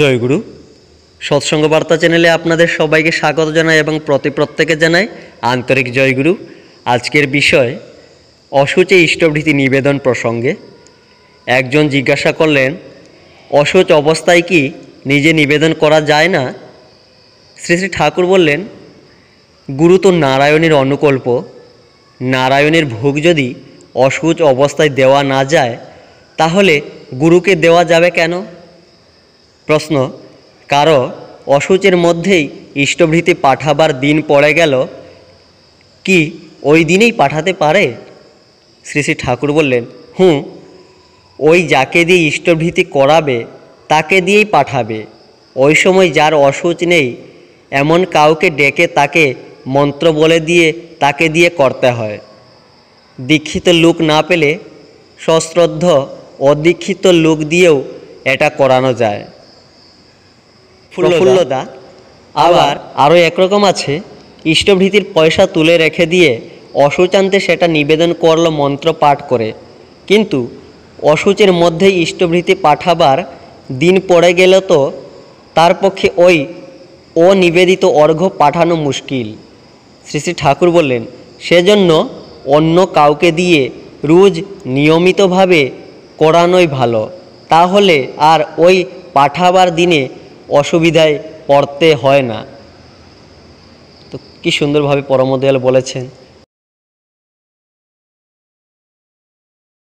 জয়গুরু সৎসঙ্গ বার্তা চ্যানেলে আপনাদের সবাইকে স্বাগত জানাই এবং প্রতি প্রত্যেকে জানাই আন্তরিক জয়গুরু আজকের বিষয় অসুচে ইষ্টভৃতি নিবেদন প্রসঙ্গে একজন জিজ্ঞাসা করলেন অসুচ অবস্থায় কি নিজে নিবেদন করা যায় না শ্রী শ্রী ঠাকুর বললেন গুরু তো নারায়ণের অনুকল্প নারায়ণের ভোগ যদি অসুচ অবস্থায় দেওয়া না যায় তাহলে গুরুকে দেওয়া যাবে কেন প্রশ্ন কারো অসুচের মধ্যেই ইষ্টভৃতি পাঠাবার দিন পড়ে গেল কি ওই দিনেই পাঠাতে পারে শ্রী শ্রী ঠাকুর বললেন হুঁ ওই যাকে দিয়ে ইষ্টভৃতি করাবে তাকে দিয়েই পাঠাবে ওই সময় যার অসুচ নেই এমন কাউকে ডেকে তাকে মন্ত্র বলে দিয়ে তাকে দিয়ে করতে হয় দীক্ষিত লোক না পেলে সশ্রদ্ধ অদীক্ষিত লোক দিয়েও এটা করানো যায় প্রফুল্লতা আবার আরও একরকম আছে ইষ্টভৃতির পয়সা তুলে রেখে দিয়ে অসুচান্তে সেটা নিবেদন করল মন্ত্র পাঠ করে কিন্তু অসুচের মধ্যেই ইষ্টভৃতি পাঠাবার দিন পড়ে গেলে তো তার পক্ষে ওই অনিবেদিত অর্ঘ্য পাঠানো মুশকিল শ্রী শ্রী ঠাকুর বললেন সেজন্য অন্য কাউকে দিয়ে রোজ নিয়মিতভাবে করানোই ভালো তাহলে আর ওই পাঠাবার দিনে অসুবিধায় পড়তে হয় না তো কী সুন্দরভাবে পরমদয়াল বলেছেন